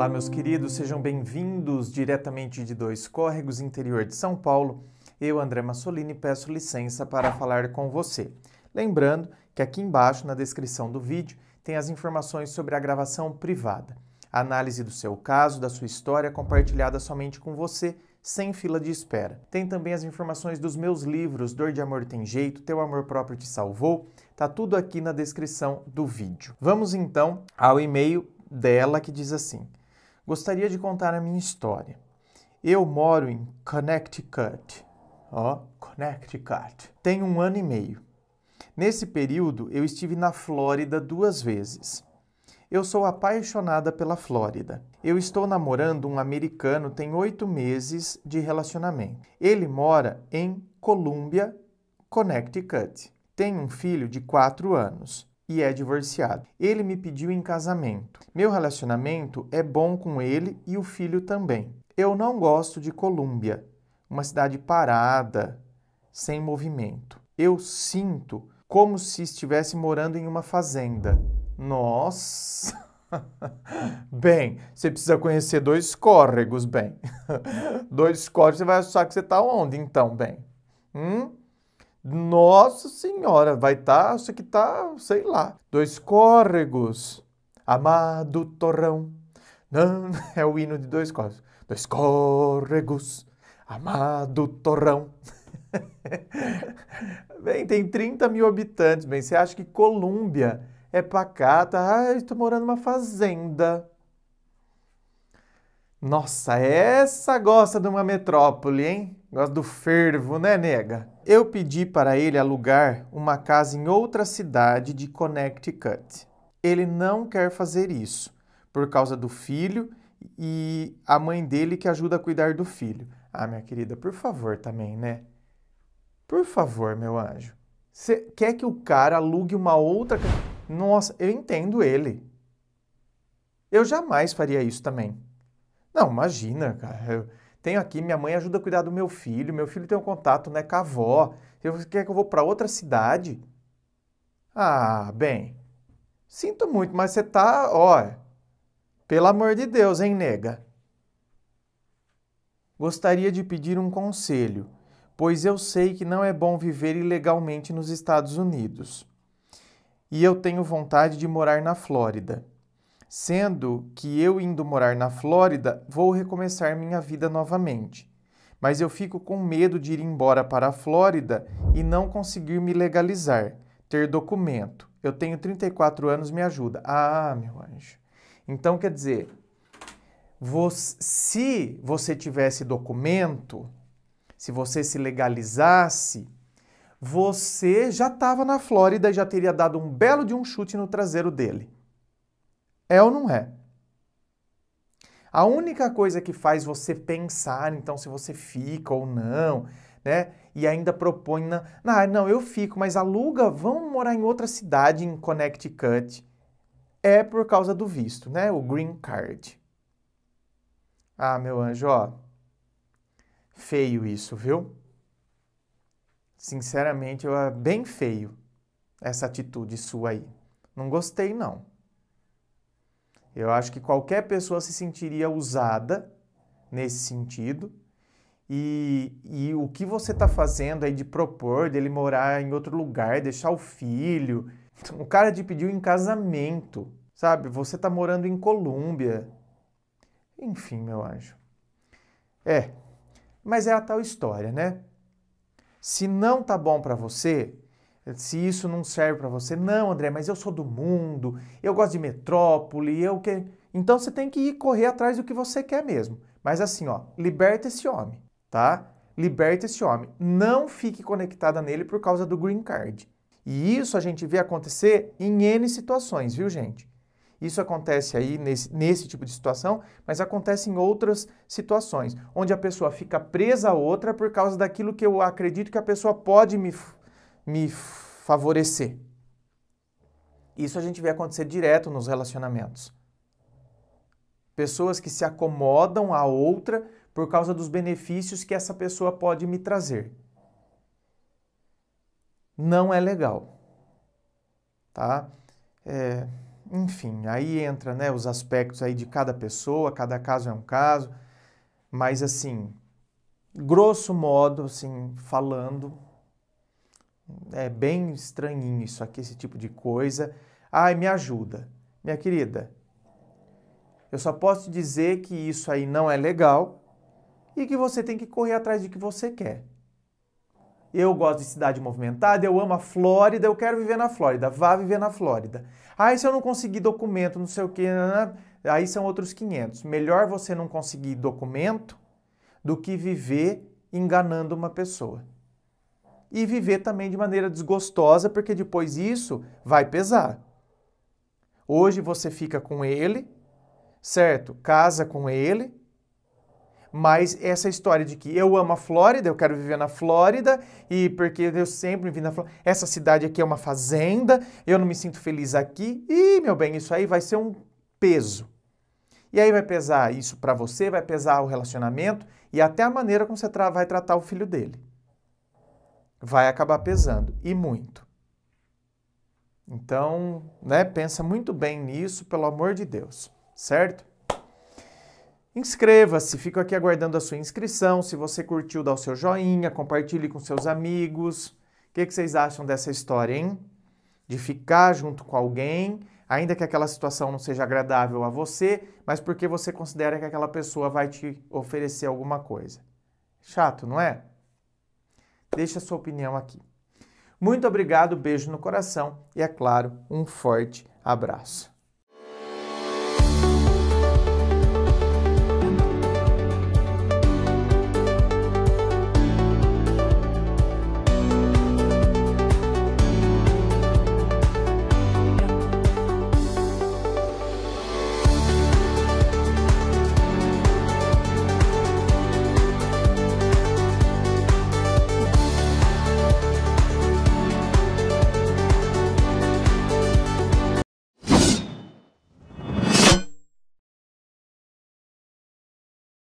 Olá, meus queridos, sejam bem-vindos diretamente de Dois Córregos, interior de São Paulo. Eu, André Massolini, peço licença para falar com você. Lembrando que aqui embaixo, na descrição do vídeo, tem as informações sobre a gravação privada. A análise do seu caso, da sua história, compartilhada somente com você, sem fila de espera. Tem também as informações dos meus livros Dor de Amor Tem Jeito, Teu Amor Próprio Te Salvou. Tá tudo aqui na descrição do vídeo. Vamos então ao e-mail dela que diz assim: Gostaria de contar a minha história. Eu moro em Connecticut. Ó, oh, Connecticut. Tem um ano e meio. Nesse período, eu estive na Flórida duas vezes. Eu sou apaixonada pela Flórida. Eu estou namorando um americano tem oito meses de relacionamento. Ele mora em Columbia, Connecticut. Tem um filho de quatro anos e é divorciado. Ele me pediu em casamento. Meu relacionamento é bom com ele e o filho também. Eu não gosto de Colômbia, uma cidade parada, sem movimento. Eu sinto como se estivesse morando em uma fazenda. Nossa! bem, você precisa conhecer dois córregos, bem. dois córregos, você vai achar que você está onde, então, bem? Hum? Nossa Senhora, vai estar, tá, isso que tá, sei lá, dois córregos. Amado Torrão. Não, é o hino de dois córregos. Dois córregos. Amado Torrão. bem, tem 30 mil habitantes, bem, você acha que Colômbia é pacata? Ah, estou morando numa fazenda. Nossa, essa gosta de uma metrópole, hein? Gosta do fervo, né, nega? Eu pedi para ele alugar uma casa em outra cidade de Connecticut. Ele não quer fazer isso por causa do filho e a mãe dele que ajuda a cuidar do filho. Ah, minha querida, por favor também, né? Por favor, meu anjo. Você quer que o cara alugue uma outra. Nossa, eu entendo ele. Eu jamais faria isso também. Não, imagina, cara. Eu tenho aqui, minha mãe ajuda a cuidar do meu filho, meu filho tem um contato né, com a avó. Você quer que eu vou para outra cidade? Ah, bem, sinto muito, mas você tá, ó, pelo amor de Deus, hein, nega? Gostaria de pedir um conselho, pois eu sei que não é bom viver ilegalmente nos Estados Unidos. E eu tenho vontade de morar na Flórida sendo que eu indo morar na Flórida vou recomeçar minha vida novamente. Mas eu fico com medo de ir embora para a Flórida e não conseguir me legalizar, ter documento. Eu tenho 34 anos, me ajuda. Ah, meu anjo. Então quer dizer, se você tivesse documento, se você se legalizasse, você já estava na Flórida e já teria dado um belo de um chute no traseiro dele. É ou não é? A única coisa que faz você pensar, então, se você fica ou não, né? E ainda propõe, na... ah, não, eu fico, mas aluga, vamos morar em outra cidade em Connecticut. É por causa do visto, né? O green card. Ah, meu anjo, ó. Feio isso, viu? Sinceramente, eu, é bem feio essa atitude sua aí. Não gostei, não. Eu acho que qualquer pessoa se sentiria usada nesse sentido. E, e o que você está fazendo aí de propor dele morar em outro lugar, deixar o filho. O cara te pediu em casamento, sabe? Você está morando em Colômbia. Enfim, meu anjo. É, mas é a tal história, né? Se não tá bom para você, se isso não serve para você. Não, André, mas eu sou do mundo, eu gosto de metrópole, eu que. Então você tem que ir correr atrás do que você quer mesmo. Mas assim, ó, liberta esse homem, tá? Liberta esse homem. Não fique conectada nele por causa do green card. E isso a gente vê acontecer em N situações, viu, gente? Isso acontece aí nesse, nesse tipo de situação, mas acontece em outras situações, onde a pessoa fica presa a outra por causa daquilo que eu acredito que a pessoa pode me me favorecer. Isso a gente vê acontecer direto nos relacionamentos. Pessoas que se acomodam a outra por causa dos benefícios que essa pessoa pode me trazer. Não é legal. Tá? É, enfim, aí entra né, os aspectos aí de cada pessoa, cada caso é um caso, mas assim, grosso modo, assim, falando, é bem estranhinho isso aqui, esse tipo de coisa. Ai, me ajuda. Minha querida, eu só posso te dizer que isso aí não é legal e que você tem que correr atrás do que você quer. Eu gosto de cidade movimentada, eu amo a Flórida, eu quero viver na Flórida. Vá viver na Flórida. Ai, ah, se eu não conseguir documento, não sei o que, né, né, né, aí são outros 500. Melhor você não conseguir documento do que viver enganando uma pessoa e viver também de maneira desgostosa, porque depois isso vai pesar. Hoje você fica com ele, certo? Casa com ele, mas essa história de que eu amo a Flórida, eu quero viver na Flórida e porque eu sempre vivi na Flórida, essa cidade aqui é uma fazenda, eu não me sinto feliz aqui. E meu bem, isso aí vai ser um peso. E aí vai pesar isso para você, vai pesar o relacionamento e até a maneira como você vai tratar o filho dele vai acabar pesando e muito. Então, né, pensa muito bem nisso, pelo amor de Deus, certo? Inscreva-se, fico aqui aguardando a sua inscrição. Se você curtiu, dá o seu joinha, compartilhe com seus amigos. O que, que vocês acham dessa história, hein? De ficar junto com alguém, ainda que aquela situação não seja agradável a você, mas porque você considera que aquela pessoa vai te oferecer alguma coisa. Chato, não é? Deixe a sua opinião aqui. Muito obrigado, beijo no coração e, é claro, um forte abraço.